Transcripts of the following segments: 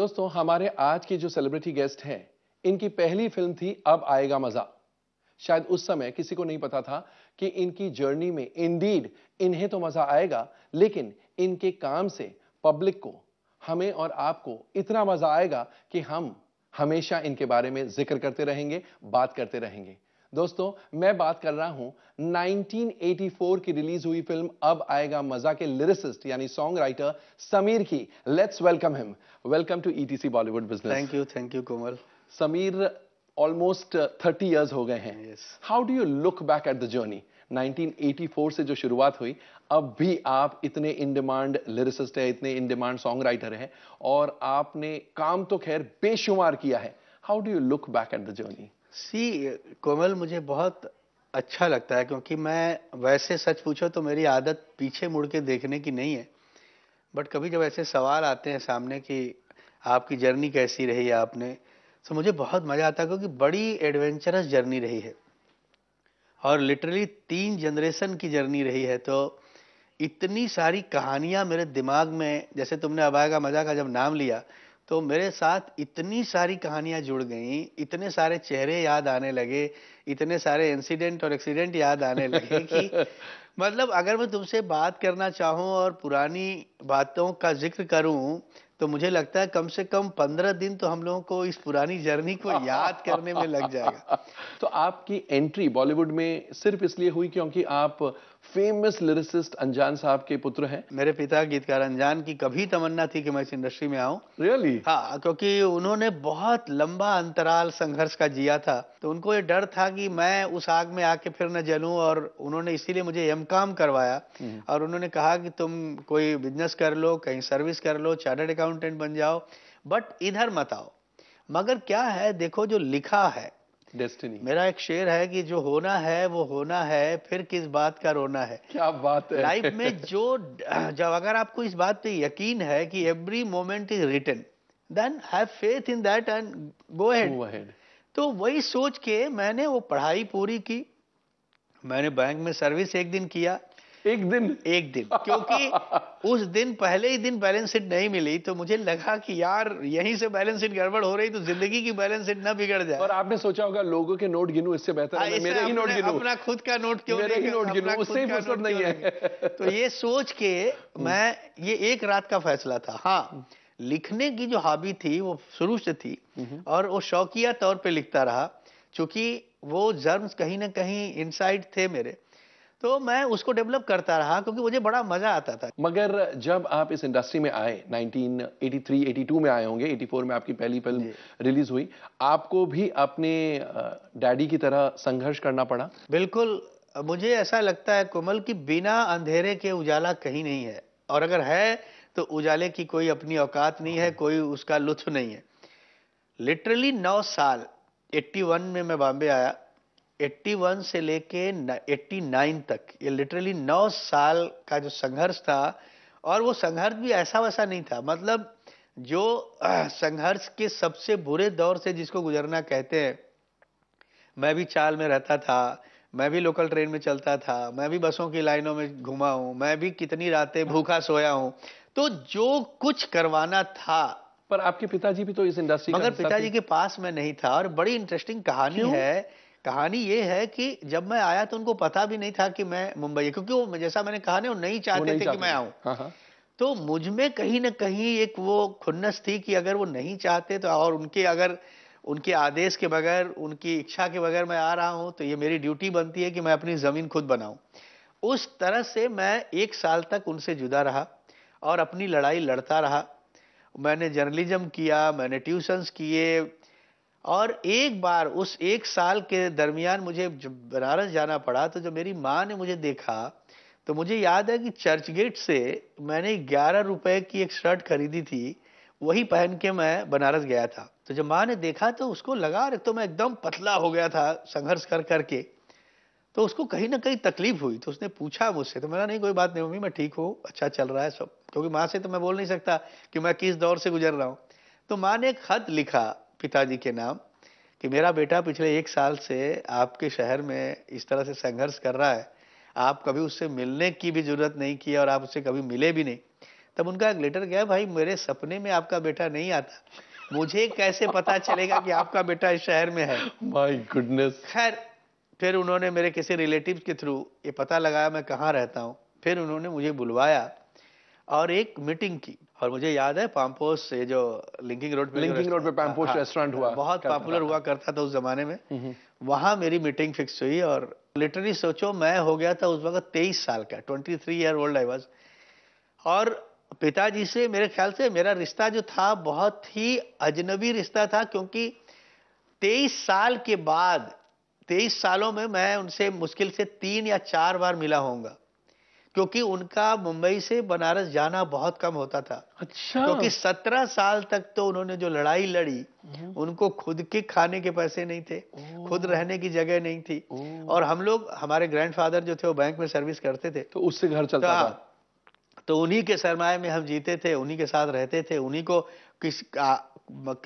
दोस्तों हमारे आज की जो सेलिब्रिटी गेस्ट हैं इनकी पहली फिल्म थी अब आएगा मजा शायद उस समय किसी को नहीं पता था कि इनकी जर्नी में इंडीड इन्हें तो मजा आएगा लेकिन इनके काम से पब्लिक को हमें और आपको इतना मजा आएगा कि हम हमेशा इनके बारे में जिक्र करते रहेंगे बात करते रहेंगे दोस्तों मैं बात कर रहा हूं 1984 की रिलीज हुई फिल्म अब आएगा मजा के लिरिसिस्ट यानी सॉन्ग राइटर समीर की let's welcome him welcome to ETC Bollywood business thank you thank you Komal Sameer almost thirty years हो गए हैं how do you look back at the journey 1984 से जो शुरुआत हुई अब भी आप इतने इन डिमांड लिरिसिस्ट है इतने इन डिमांड सॉन्ग राइटर हैं और आपने काम तो खैर बेशुमार किया है how do you look back at the journey see Komal मुझे बहुत अच्छा लगता है क्योंकि मैं वैसे सच पूछो तो मेरी आदत पीछे मुड़ के देखने की नहीं है बट कभी जब ऐसे सवाल आते हैं सामने कि आपकी जर्नी कैसी रही है आपने तो मुझे बहुत मज़ा आता है क्योंकि बड़ी एडवेंचरस जर्नी रही है और लिटरली तीन जनरेशन की जर्नी रही है तो इतनी सारी कहानियाँ मेरे दिमाग में जैसे तुमने अबाय का मज़ा का जब नाम लिया तो मेरे साथ इतनी सारी कहानियां जुड़ गई इतने सारे चेहरे याद आने लगे इतने सारे इंसिडेंट और एक्सीडेंट याद आने लगे कि मतलब अगर मैं तुमसे बात करना चाहूँ और पुरानी बातों का जिक्र करूँ तो मुझे लगता है कम से कम पंद्रह दिन तो हम लोगों को इस पुरानी जर्नी को याद करने में लग जाएगा तो आपकी एंट्री बॉलीवुड में सिर्फ इसलिए हुई क्योंकि आप फेमस लिरिसिस्ट अंजान साहब के पुत्र हैं मेरे पिता गीतकार अंजान की कभी तमन्ना थी कि मैं इस इंडस्ट्री में आऊं रियली really? हाँ क्योंकि उन्होंने बहुत लंबा अंतराल संघर्ष का जिया था तो उनको ये डर था कि मैं उस आग में आके फिर न जलूं और उन्होंने इसीलिए मुझे एम काम करवाया हम्म। और उन्होंने कहा कि तुम कोई बिजनेस कर लो कहीं सर्विस कर लो चार्टर्ड अकाउंटेंट बन जाओ बट इधर मत आओ मगर क्या है देखो जो लिखा है डेस्टिनी मेरा एक शेर है कि जो होना है वो होना है फिर किस बात का रोना है क्या बात है लाइफ में जो जब अगर आपको इस बात पे यकीन है कि every moment is return then have faith in that and go head तो वही सोच के मैंने वो पढ़ाई पूरी की मैंने बैंक में सर्विस एक दिन किया एक दिन एक दिन क्योंकि उस दिन पहले ही दिन बैलेंस शीट नहीं मिली तो मुझे लगा कि यार यहीं से बैलेंस शीट गड़बड़ हो रही तो जिंदगी की बैलेंस शीट ना बिगड़ जाए और आपने सोचा होगा लोगों के नोट गिनू इससे बेहतर हाँ, है मेरे ही नोट गिनू अपना खुद का नोट क्यों मेरे ही नोट गिनू उससे फुर्सत नहीं है तो ये सोच के मैं ये एक रात का फैसला था हाँ हम्म। लिखने की जो हॉबी थी वो शुरू से थी हम्म। और वो शौकिया तौर पर लिखता रहा चूंकि वो जर्म्स कहीं ना कहीं इनसाइड थे मेरे तो मैं उसको डेवलप करता रहा क्योंकि मुझे बड़ा मजा आता था मगर जब आप इस इंडस्ट्री में आए 1983 82 में आए होंगे 84 में आपकी पहली फिल्म रिलीज हुई आपको भी अपने डैडी की तरह संघर्ष करना पड़ा बिल्कुल मुझे ऐसा लगता है कोमल की बिना अंधेरे के उजाला कहीं नहीं है और अगर है तो उजाले की कोई अपनी औकात नहीं है कोई उसका लुत्फ नहीं है लिटरली नौ साल 81 में मैं बॉम्बे आया 81 से लेके 89 तक ये लिटरली नौ साल का जो संघर्ष था और वो संघर्ष भी ऐसा वैसा नहीं था मतलब जो संघर्ष के सबसे बुरे दौर से जिसको गुजरना कहते हैं मैं भी चाल में रहता था मैं भी लोकल ट्रेन में चलता था मैं भी बसों की लाइनों में घुमा हूँ मैं भी कितनी रातें भूखा सोया हूँ तो जो कुछ करवाना था पर आपके पिताजी भी तो इस इंडस्ट्री मगर पिताजी के पास मैं नहीं था और बड़ी इंटरेस्टिंग कहानी है कहानी ये है कि जब मैं आया तो उनको पता भी नहीं था कि मैं मुंबई क्योंकि वो जैसा मैंने कहा ना वो नहीं चाहते वो नहीं थे चाहते कि मैं आऊं हाँ, हाँ। तो मुझ में कहीं ना कहीं एक वो खुन्नस थी कि अगर वो नहीं चाहते तो और उनके अगर उनके आदेश के बगैर उनकी इच्छा के बगैर मैं आ रहा हूं तो ये मेरी ड्यूटी बनती है कि मैं अपनी ज़मीन खुद बनाऊं उस तरह से मैं एक साल तक उनसे जुदा रहा और अपनी लड़ाई लड़ता रहा मैंने जर्नलिज्म किया मैंने ट्यूशंस किए और एक बार उस एक साल के दरमियान मुझे बनारस जाना पड़ा तो जब मेरी माँ ने मुझे देखा तो मुझे याद है कि चर्च गेट से मैंने ग्यारह रुपए की एक शर्ट खरीदी थी वही पहन के मैं बनारस गया था तो जब माँ ने देखा तो उसको लगा रख तो मैं एकदम पतला हो गया था संघर्ष कर करके तो उसको कहीं ना कहीं तकलीफ हुई तो उसने पूछा मुझसे तो मेरा नहीं कोई बात नहीं मम्मी मैं ठीक हूँ अच्छा चल रहा है सब क्योंकि माँ से तो मैं बोल नहीं सकता कि मैं किस दौर से गुजर रहा हूँ तो माँ ने एक खत लिखा पिताजी के नाम कि मेरा बेटा पिछले एक साल से आपके शहर में इस तरह से संघर्ष कर रहा है आप कभी उससे मिलने की भी ज़रूरत नहीं की और आप उससे कभी मिले भी नहीं तब उनका एक लेटर गया भाई मेरे सपने में आपका बेटा नहीं आता मुझे कैसे पता चलेगा कि आपका बेटा इस शहर में है माय गुडनेस खैर फिर उन्होंने मेरे किसी रिलेटिव के थ्रू ये पता लगाया मैं कहाँ रहता हूँ फिर उन्होंने मुझे बुलवाया और एक मीटिंग की और मुझे याद है पाम्पोस ये जो लिंकिंग रोड पे लिंकिंग रोड पे पाम्पोस हाँ, रेस्टोरेंट हुआ बहुत पॉपुलर हुआ करता था उस जमाने में हम्म, हम्म। वहां मेरी मीटिंग फिक्स हुई और लिटरली सोचो मैं हो गया था उस वक्त तेईस साल का twenty three year old I was और पिताजी से मेरे ख्याल से मेरा रिश्ता जो था बहुत ही अजनबी रिश्ता था क्योंकि तेईस साल के बाद तेईस सालों में मैं उनसे मुश्किल से तीन या चार बार मिला होऊंगा क्योंकि उनका मुंबई से बनारस जाना बहुत कम होता था अच्छा क्योंकि सत्रह साल तक तो उन्होंने जो लड़ाई लड़ी हम्म। उनको खुद के खाने के पैसे नहीं थे खुद रहने की जगह नहीं थी और हम लोग हमारे ग्रैंडफादर जो थे वो बैंक में सर्विस करते थे तो उससे घर चलता तो, था तो उन्हीं के सरमाए में हम जीते थे उन्हीं के साथ रहते थे उन्हीं को किस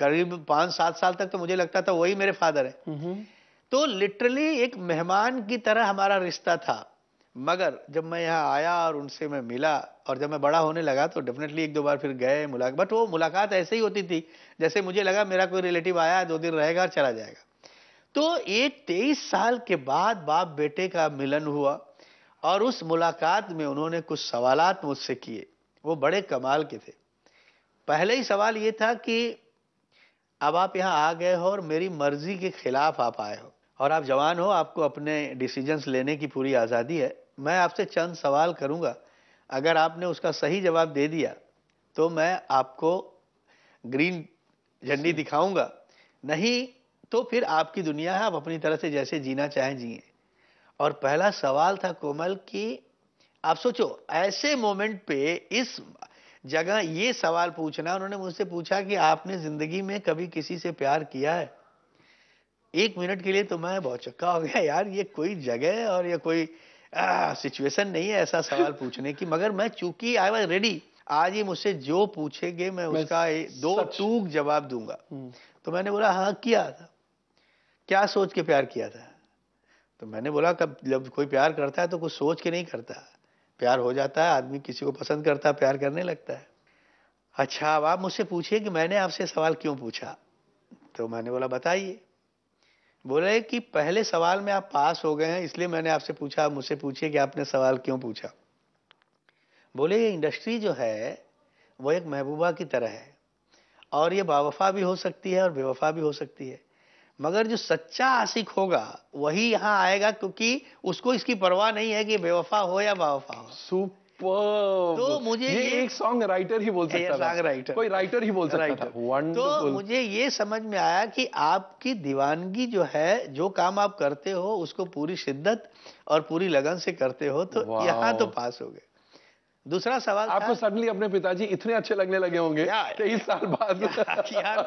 करीब पांच सात साल तक तो मुझे लगता था वही मेरे फादर है हम्म। तो लिटरली एक मेहमान की तरह हमारा रिश्ता था मगर जब मैं यहाँ आया और उनसे मैं मिला और जब मैं बड़ा होने लगा तो डेफिनेटली एक दो बार फिर गए मुलाकात बट वो मुलाकात ऐसे ही होती थी जैसे मुझे लगा मेरा कोई रिलेटिव आया दो दिन रहेगा और चला जाएगा तो एक तेईस साल के बाद बाप बेटे का मिलन हुआ और उस मुलाकात में उन्होंने कुछ सवाल मुझसे किए वो बड़े कमाल के थे पहले ही सवाल ये था कि अब आप यहाँ आ गए हो और मेरी मर्जी के खिलाफ आप आए हो और आप जवान हो आपको अपने डिसीजंस लेने की पूरी आज़ादी है मैं आपसे चंद सवाल करूंगा अगर आपने उसका सही जवाब दे दिया तो मैं आपको ग्रीन झंडी दिखाऊंगा नहीं तो फिर आपकी दुनिया है आप अपनी तरह से जैसे जीना चाहें जिए और पहला सवाल था कोमल कि आप सोचो ऐसे मोमेंट पे इस जगह ये सवाल पूछना उन्होंने मुझसे पूछा कि आपने जिंदगी में कभी किसी से प्यार किया है एक मिनट के लिए तो मैं बहुत चक्का हो गया यार ये कोई जगह और ये कोई सिचुएशन नहीं है ऐसा सवाल पूछने की मगर मैं चूंकि आई वॉज रेडी आज ही मुझसे जो पूछेंगे मैं, मैं उसका दो टूक जवाब दूंगा हम्म। तो मैंने बोला हाँ किया था क्या सोच के प्यार किया था तो मैंने बोला कब जब कोई प्यार करता है तो कुछ सोच के नहीं करता प्यार हो जाता है आदमी किसी को पसंद करता है प्यार करने लगता है अच्छा अब आप मुझसे पूछिए कि मैंने आपसे सवाल क्यों पूछा तो मैंने बोला बताइए बोले कि पहले सवाल में आप पास हो गए हैं इसलिए मैंने आपसे पूछा मुझसे पूछिए कि आपने सवाल क्यों पूछा बोले ये इंडस्ट्री जो है वो एक महबूबा की तरह है और ये बावफा भी हो सकती है और बेवफा भी हो सकती है मगर जो सच्चा आशिक होगा वही यहाँ आएगा क्योंकि उसको इसकी परवाह नहीं है कि बेवफा हो या बावफा हो सुपर तो मुझे ये, ये एक सॉन्ग राइटर ही बोल सकता था राइटर कोई राइटर ही बोल सकता था तो मुझे ये समझ में आया कि आपकी दीवानगी जो है जो काम आप करते हो उसको पूरी शिद्दत और पूरी लगन से करते हो तो यहाँ तो पास हो गए दूसरा सवाल आपको सडनली अपने पिताजी इतने अच्छे लगने लगे होंगे तेईस साल बाद यार,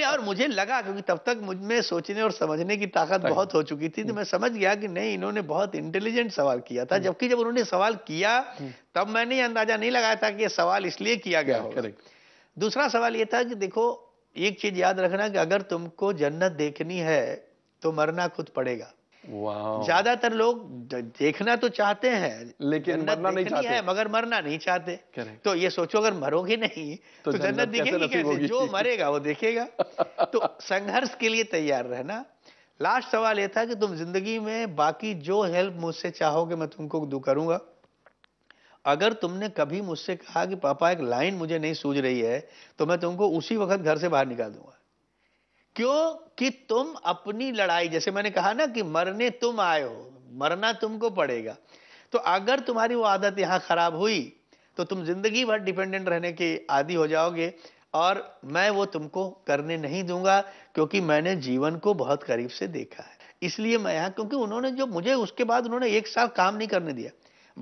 यार और मुझे लगा क्योंकि तब तक मुझ में सोचने और समझने की ताकत बहुत हो चुकी थी तो मैं समझ गया कि नहीं इन्होंने बहुत इंटेलिजेंट सवाल किया था hmm. जबकि जब उन्होंने सवाल किया hmm. तब मैंने अंदाजा नहीं लगाया था कि ये सवाल इसलिए किया गया दूसरा सवाल ये था कि देखो एक चीज याद रखना कि अगर तुमको जन्नत देखनी है तो मरना खुद पड़ेगा ज्यादातर लोग देखना तो चाहते हैं लेकिन मरना नहीं चाहते है मगर मरना नहीं चाहते तो ये सोचो अगर मरोगे नहीं तो, तो जन्नत दिखेगी कैसे? जो मरेगा वो देखेगा तो संघर्ष के लिए तैयार रहना लास्ट सवाल ये था कि तुम जिंदगी में बाकी जो हेल्प मुझसे चाहोगे मैं तुमको दू करूंगा अगर तुमने कभी मुझसे कहा कि पापा एक लाइन मुझे नहीं सूझ रही है तो मैं तुमको उसी वक्त घर से बाहर निकाल दूंगा क्योंकि तुम अपनी लड़ाई जैसे मैंने कहा ना कि मरने तुम आए हो मरना तुमको पड़ेगा तो अगर तुम्हारी वो आदत यहाँ खराब हुई तो तुम जिंदगी भर डिपेंडेंट रहने के आदि हो जाओगे और मैं वो तुमको करने नहीं दूंगा क्योंकि मैंने जीवन को बहुत करीब से देखा है इसलिए मैं यहां क्योंकि उन्होंने जो मुझे उसके बाद उन्होंने एक साल काम नहीं करने दिया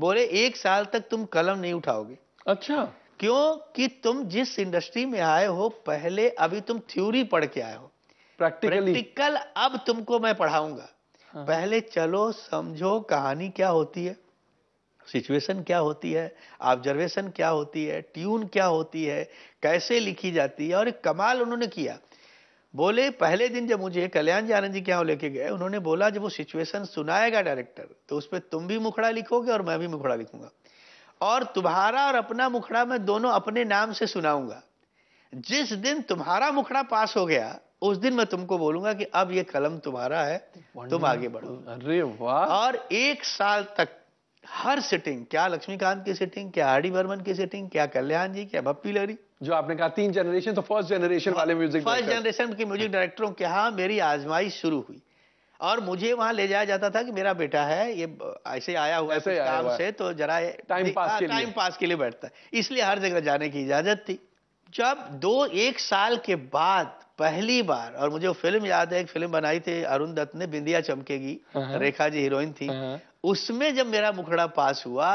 बोले एक साल तक तुम कलम नहीं उठाओगे अच्छा क्योंकि तुम जिस इंडस्ट्री में आए हो पहले अभी तुम थ्योरी पढ़ के आए हो प्रैक्टिकल अब तुमको मैं पढ़ाऊंगा हाँ। पहले चलो समझो कहानी क्या होती है सिचुएशन क्या होती है ऑब्जर्वेशन क्या होती है ट्यून क्या होती है कैसे लिखी जाती है और एक कमाल उन्होंने किया बोले पहले दिन जब मुझे कल्याण जी आनंद जी क्या लेके गए उन्होंने बोला जब वो सिचुएशन सुनाएगा डायरेक्टर तो उस पर तुम भी मुखड़ा लिखोगे और मैं भी मुखड़ा लिखूंगा और तुम्हारा और अपना मुखड़ा मैं दोनों अपने नाम से सुनाऊंगा जिस दिन तुम्हारा मुखड़ा पास हो गया उस दिन मैं तुमको बोलूंगा कि अब ये कलम तुम्हारा है तुम आगे बढ़ो अरे वाह और एक साल तक हर सिटिंग क्या लक्ष्मीकांत की सिटिंग क्या आर डी बर्मन की सिटिंग क्या कल्याण जी क्या भप्पी लहरी जो आपने कहा तीन जनरेशन तो फर्स्ट जनरेशन हाँ, वाले म्यूजिक फर्स्ट जनरेशन के म्यूजिक डायरेक्टरों के यहाँ मेरी आजमाइश शुरू हुई और मुझे वहां ले जाया जाता था कि मेरा बेटा है ये ऐसे आया हुआ ऐसे काम से तो जरा टाइम पास टाइम पास के लिए बैठता है इसलिए हर जगह जाने की इजाजत थी जब दो एक साल के बाद पहली बार और मुझे फिल्म याद है एक फिल्म बनाई थी अरुण दत्त ने बिंदिया चमकेगी हाँ। रेखा जी हीरोइन थी हाँ। उसमें जब मेरा मुखड़ा पास हुआ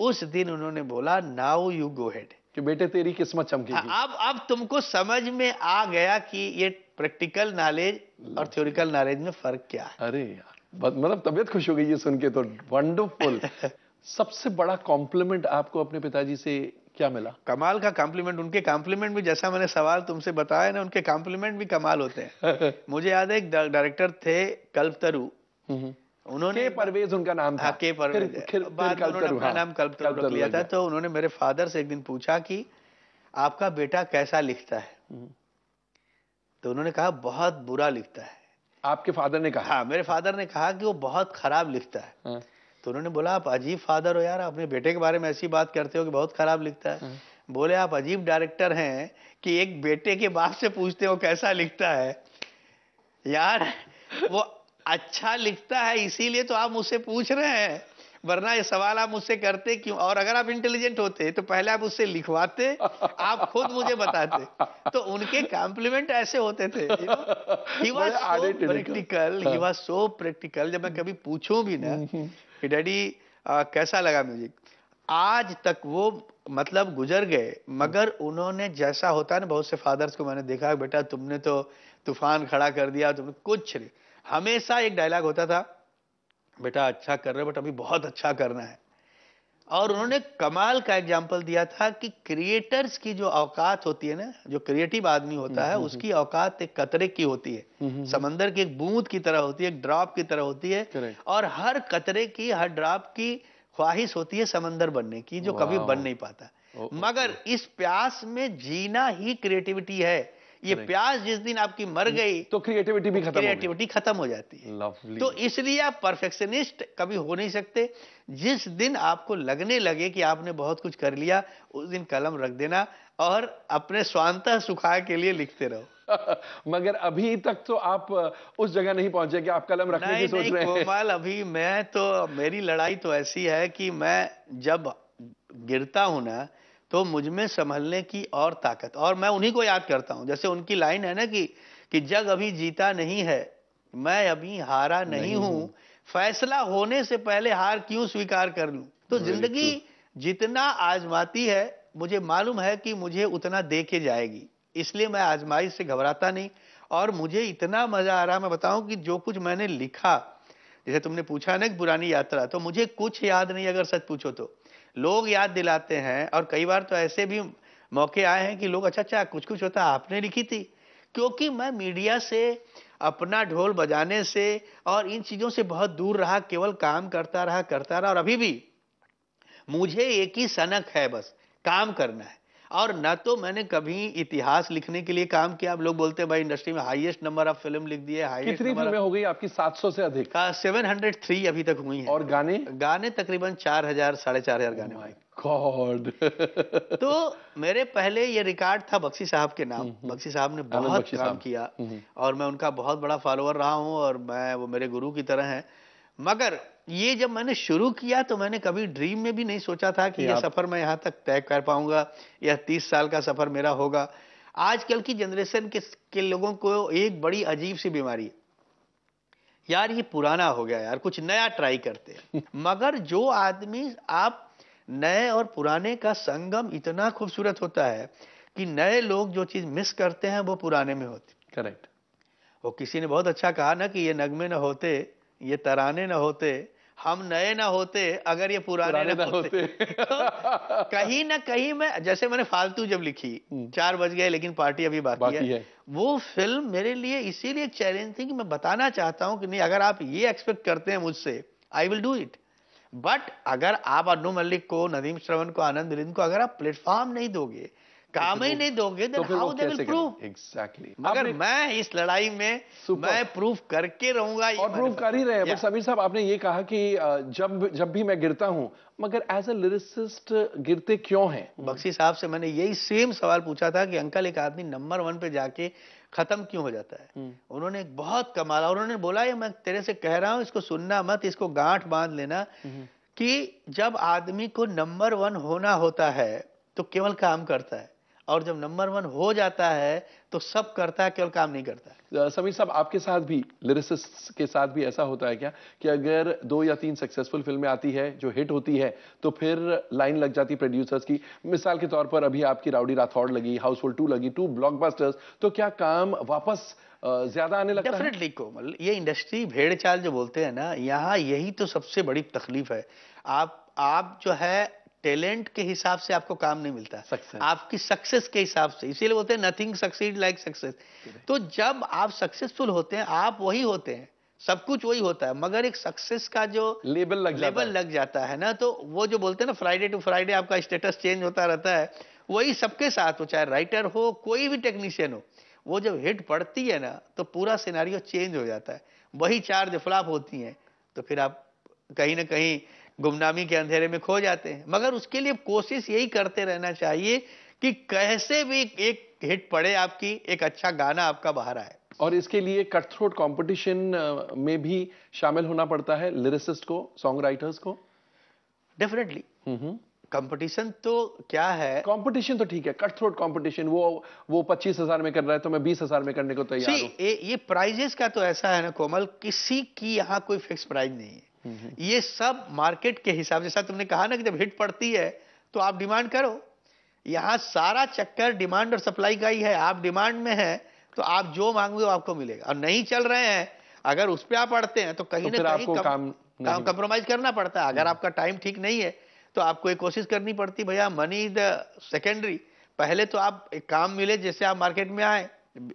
उस दिन उन्होंने बोला नाउ यू गो हेड कि बेटे तेरी किस्मत चमकी हाँ, अब अब तुमको समझ में आ गया कि ये प्रैक्टिकल नॉलेज और थ्योरिकल नॉलेज में फर्क क्या है अरे यार मतलब तबियत खुश हो गई ये सुन के तो वंडरफुल सबसे बड़ा कॉम्प्लीमेंट आपको अपने पिताजी से क्या मिला कमाल का कॉम्प्लीमेंट उनके कॉम्प्लीमेंट भी जैसा मैंने सवाल तुमसे बताया ना उनके कॉम्प्लीमेंट भी कमाल होते हैं मुझे याद है एक डायरेक्टर थे कल्प तरु उन्होंने परवेज उनका नाम था हाँ, के परवेज हाँ। नाम कल्प रख लिया था तो उन्होंने मेरे फादर से एक दिन पूछा कि आपका बेटा कैसा लिखता है हम्म। तो उन्होंने कहा बहुत बुरा लिखता है आपके फादर ने कहा हाँ मेरे फादर ने कहा कि वो बहुत खराब लिखता है हाँ। तो उन्होंने बोला आप अजीब फादर हो यार अपने बेटे के बारे में ऐसी बात करते हो कि बहुत खराब लिखता है हाँ। बोले आप अजीब डायरेक्टर हैं कि एक बेटे के बाप से पूछते हो कैसा लिखता है यार वो अच्छा लिखता है इसीलिए तो आप मुझसे पूछ रहे हैं वरना ये सवाल आप मुझसे करते क्यों और अगर आप इंटेलिजेंट होते तो पहले आप उससे लिखवाते आप खुद मुझे बताते तो उनके कॉम्प्लीमेंट ऐसे होते थे प्रैक्टिकल ही वॉज सो प्रैक्टिकल जब मैं कभी पूछूं भी ना हम्म, हम्म। कि डैडी कैसा लगा म्यूजिक आज तक वो मतलब गुजर गए मगर उन्होंने जैसा होता है ना बहुत से फादर्स को मैंने देखा बेटा तुमने तो तूफान खड़ा कर दिया तुमने कुछ नहीं हमेशा एक डायलॉग होता था बेटा अच्छा कर रहे हो बट अभी बहुत अच्छा करना है और उन्होंने कमाल का एग्जाम्पल दिया था कि क्रिएटर्स की जो औकात होती है ना जो क्रिएटिव आदमी होता हम्म, है हम्म, उसकी हम्म। औकात एक कतरे की होती है समंदर की एक बूंद की तरह होती है एक ड्रॉप की तरह होती है और हर कतरे की हर ड्रॉप की ख्वाहिश होती है समंदर बनने की जो कभी बन नहीं पाता मगर इस प्यास में जीना ही क्रिएटिविटी है ये प्यास जिस दिन आपकी मर hmm. गई तो क्रिएटिविटी भी तो खत्म क्रिएटिविटी खत्म हो जाती है Lovely. तो इसलिए आप परफेक्शनिस्ट कभी हो नहीं सकते जिस दिन आपको लगने लगे कि आपने बहुत कुछ कर लिया उस दिन कलम रख देना और अपने स्वांतः सुखा के लिए लिखते रहो मगर अभी तक तो आप उस जगह नहीं पहुंचे कि आप कलम रखने की सोच रहे हैं अभी मैं तो मेरी लड़ाई तो ऐसी है कि मैं जब गिरता हूं ना तो मुझ में संभलने की और ताकत और मैं उन्हीं को याद करता हूं जैसे उनकी लाइन है ना कि कि जग अभी जीता नहीं है मैं अभी हारा नहीं, नहीं हूं फैसला होने से पहले हार क्यों स्वीकार कर लू तो जिंदगी जितना आजमाती है मुझे मालूम है कि मुझे उतना दे के जाएगी इसलिए मैं आजमाइश से घबराता नहीं और मुझे इतना मजा आ रहा मैं बताऊं कि जो कुछ मैंने लिखा जैसे तुमने पूछा ना पुरानी यात्रा तो मुझे कुछ याद नहीं अगर सच पूछो तो लोग याद दिलाते हैं और कई बार तो ऐसे भी मौके आए हैं कि लोग अच्छा अच्छा कुछ कुछ होता आपने लिखी थी क्योंकि मैं मीडिया से अपना ढोल बजाने से और इन चीज़ों से बहुत दूर रहा केवल काम करता रहा करता रहा और अभी भी मुझे एक ही सनक है बस काम करना है और न तो मैंने कभी इतिहास लिखने के लिए काम किया आप लोग बोलते हैं भाई इंडस्ट्री में हाईएस्ट नंबर ऑफ फिल्म लिख दिए कितनी फिल्में हो गई आपकी 700 से अधिक सेवन हंड्रेड थ्री अभी तक हुई है और गाने गाने तकरीबन चार हजार साढ़े चार हजार गाने oh हुए गॉड तो मेरे पहले ये रिकॉर्ड था बख्शी साहब के नाम हम्म, हम्म। बख्शी साहब ने बहुत काम किया हम्म, और मैं उनका बहुत बड़ा फॉलोअर रहा हूँ और मैं वो मेरे गुरु की तरह है मगर ये जब मैंने शुरू किया तो मैंने कभी ड्रीम में भी नहीं सोचा था कि यह सफर मैं यहाँ तक तय कर पाऊंगा यह तीस साल का सफर मेरा होगा आजकल की जनरेशन के, के लोगों को एक बड़ी अजीब सी बीमारी है यार ये पुराना हो गया यार कुछ नया ट्राई करते हैं मगर जो आदमी आप नए और पुराने का संगम इतना खूबसूरत होता है कि नए लोग जो चीज मिस करते हैं वो पुराने में होती करेक्ट वो किसी ने बहुत अच्छा कहा ना कि ये नगमे न होते ये तराने ना होते हम नए ना होते अगर ये पुराने, पुराने ना, ना होते, होते। तो कहीं ना कहीं मैं जैसे मैंने फालतू जब लिखी हम्म। चार बज गए लेकिन पार्टी अभी बाकी, बाकी है।, है वो फिल्म मेरे लिए इसीलिए चैलेंज थी कि मैं बताना चाहता हूं कि नहीं अगर आप ये एक्सपेक्ट करते हैं मुझसे I will do it but अगर आप अनु मलिक को नदीम श्रवण को आनंद लिंद को अगर आप प्लेटफॉर्म नहीं दोगे काम तो ही नहीं दोगे तो how they will prove exactly अगर मैं इस लड़ाई में मैं प्रूफ करके रहूंगा और प्रूफ कर ही रहे समीर साहब आपने ये कहा कि जब जब भी मैं गिरता हूं मगर एज ए लिरिसिस्ट गिरते क्यों हैं बख्शी साहब से मैंने यही सेम सवाल पूछा था कि अंकल एक आदमी नंबर वन पे जाके खत्म क्यों हो जाता है हम्म। उन्होंने एक बहुत कमाल उन्होंने बोला ये मैं तेरे से कह रहा हूं इसको सुनना मत इसको गांठ बांध लेना हम्म। कि जब आदमी को नंबर वन होना होता है तो केवल काम करता है और जब नंबर वन हो जाता है तो सब करता है केवल काम नहीं करता समीर साहब आपके साथ भी लिरिसिस्ट के साथ भी ऐसा होता है क्या कि अगर दो या तीन सक्सेसफुल फिल्में आती है जो हिट होती है तो फिर लाइन लग जाती प्रोड्यूसर्स की मिसाल के तौर पर अभी आपकी राउडी राठौड़ लगी हाउसफुल टू लगी टू ब्लॉकबस्टर्स तो क्या काम वापस ज्यादा आने लगता डेफिनेटली कोमल ये इंडस्ट्री भेड़ चाल जो बोलते हैं ना यहाँ यही तो सबसे बड़ी तकलीफ है आप आप जो है टैलेंट के हिसाब से आपको काम नहीं मिलता success. आपकी सक्सेस के हिसाब से इसीलिए बोलते हैं नथिंग सक्सीड लाइक सक्सेस तो जब आप सक्सेसफुल होते हैं आप वही होते हैं सब कुछ वही होता है मगर एक सक्सेस का जो लेबल लग लेबल लग जाता है ना तो वो जो बोलते हैं ना फ्राइडे टू फ्राइडे आपका स्टेटस चेंज होता रहता है वही सबके साथ हो चाहे राइटर हो कोई भी टेक्नीशियन हो वो जब हिट पड़ती है ना तो पूरा सिनारियो चेंज हो जाता है वही चार फ्लॉप होती हैं तो फिर आप कहीं ना कहीं गुमनामी के अंधेरे में खो जाते हैं मगर उसके लिए कोशिश यही करते रहना चाहिए कि कैसे भी एक हिट पड़े आपकी एक अच्छा गाना आपका बाहर आए और इसके लिए कट थ्रोट कॉम्पिटिशन में भी शामिल होना पड़ता है लिरिसिस्ट को सॉन्ग राइटर्स को डेफिनेटली कंपटीशन तो क्या है कंपटीशन तो ठीक है कट थ्रोट कॉम्पिटिशन वो वो पच्चीस हजार में कर रहा है तो मैं बीस हजार में करने को तैयार ये प्राइजेस का तो ऐसा है ना कोमल किसी की यहाँ कोई फिक्स प्राइज नहीं है ये सब मार्केट के हिसाब जैसा तुमने कहा ना कि जब हिट पड़ती है तो आप डिमांड करो यहाँ सारा चक्कर डिमांड और सप्लाई का ही है आप डिमांड में है तो आप जो मांगोगे आपको मिलेगा और नहीं चल रहे हैं अगर उस पर आप अड़ते हैं तो कहीं तो ना कहीं काम काम कंप्रोमाइज करना पड़ता है अगर हम्म। आपका टाइम ठीक नहीं है तो आपको एक कोशिश करनी पड़ती भैया मनी इज द सेकेंडरी पहले तो आप एक काम मिले जैसे आप मार्केट में आए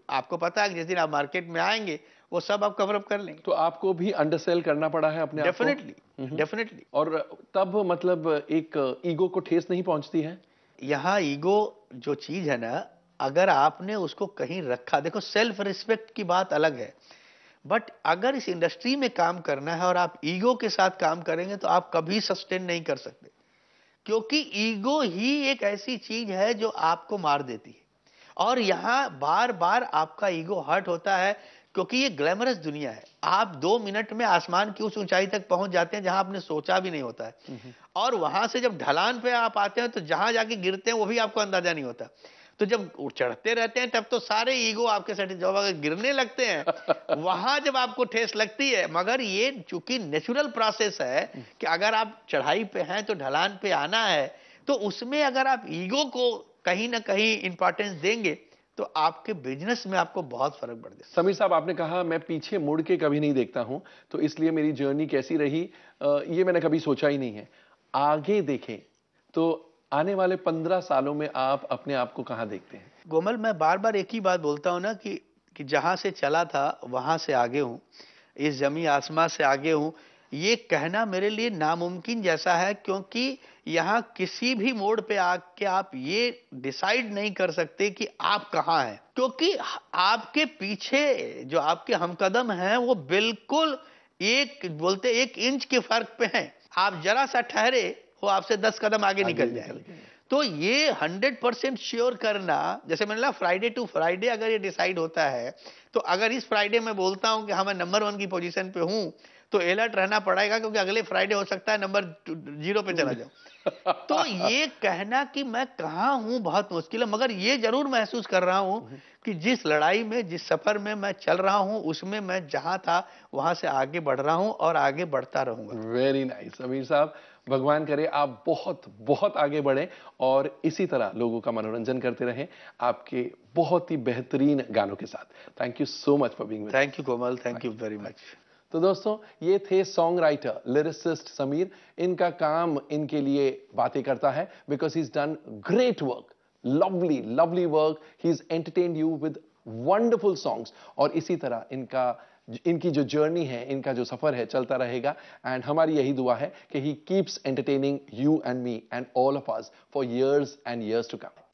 आपको पता है कि जिस दिन आप मार्केट में आएंगे वो सब आप कवर अप कर लेंगे तो आपको भी अंडरसेल करना पड़ा है अपने डेफिनेटली डेफिनेटली हम्म हम्म। और तब मतलब एक ईगो को ठेस नहीं पहुंचती है यहाँ ईगो जो चीज है ना अगर आपने उसको कहीं रखा देखो सेल्फ रिस्पेक्ट की बात अलग है बट अगर इस इंडस्ट्री में काम करना है और आप ईगो के साथ काम करेंगे तो आप कभी सस्टेन नहीं कर सकते क्योंकि ईगो ही एक ऐसी चीज है जो आपको मार देती है और यहाँ बार बार आपका ईगो हर्ट होता है क्योंकि ये ग्लैमरस दुनिया है आप दो मिनट में आसमान की उस ऊंचाई तक पहुंच जाते हैं जहां आपने सोचा भी नहीं होता है और वहां से जब ढलान पे आप आते हैं तो जहां जाके गिरते हैं वो भी आपको अंदाजा नहीं होता तो जब चढ़ते रहते हैं तब तो सारे ईगो आपके साथ जब अगर गिरने लगते हैं वहां जब आपको ठेस लगती है मगर ये चूंकि नेचुरल प्रोसेस है हम्म। कि अगर आप चढ़ाई पे हैं तो ढलान पे आना है तो उसमें अगर आप ईगो को कहीं ना कहीं इंपॉर्टेंस देंगे तो आपके बिजनेस में आपको बहुत फर्क पड़ जाए समीर साहब आपने कहा मैं पीछे मुड़ के कभी नहीं देखता हूं तो इसलिए मेरी जर्नी कैसी रही ये मैंने कभी सोचा ही नहीं है आगे देखें तो आने वाले पंद्रह सालों में आप अपने आप को कहा देखते हैं गोमल मैं बार बार एक ही बात बोलता हूँ ना कि कि जहां से चला था वहां से आगे हूँ इस जमी आसमां से आगे हूँ ये कहना मेरे लिए नामुमकिन जैसा है क्योंकि यहां किसी भी मोड पे आके आप ये डिसाइड नहीं कर सकते कि आप कहाँ हैं क्योंकि आपके पीछे जो आपके हमकदम हैं वो बिल्कुल एक बोलते एक इंच के फर्क पे हैं आप जरा सा ठहरे वो आपसे दस कदम आगे, आगे निकल जाए तो ये हंड्रेड परसेंट श्योर करना जैसे मैंने ला फ्राइडे टू फ्राइडे अगर ये डिसाइड होता है तो अगर इस फ्राइडे में बोलता हूं कि हाँ मैं नंबर वन की पोजीशन पे हूं तो अलर्ट रहना पड़ेगा क्योंकि अगले फ्राइडे हो सकता है नंबर जीरो पे चला जाओ तो ये कहना कि मैं कहा हूं बहुत मुश्किल है मगर ये जरूर महसूस कर रहा हूं कि जिस लड़ाई में जिस सफर में मैं चल रहा हूं उसमें मैं जहां था वहां से आगे बढ़ रहा हूं और आगे बढ़ता रहूंगा वेरी नाइस अमीर साहब भगवान करे आप बहुत बहुत आगे बढ़े और इसी तरह लोगों का मनोरंजन करते रहे आपके बहुत ही बेहतरीन गानों के साथ thank you so much for being thank you Komal thank you very much तो दोस्तों ये थे सॉन्ग राइटर लिरिसिस्ट समीर इनका काम इनके लिए बातें करता है because he is done great work lovely lovely work he is entertain you with wonderful songs और इसी तरह इनका इनकी जो जर्नी है इनका जो सफर है चलता रहेगा एंड हमारी यही दुआ है कि he keeps entertaining you and me and all of us for years and years to come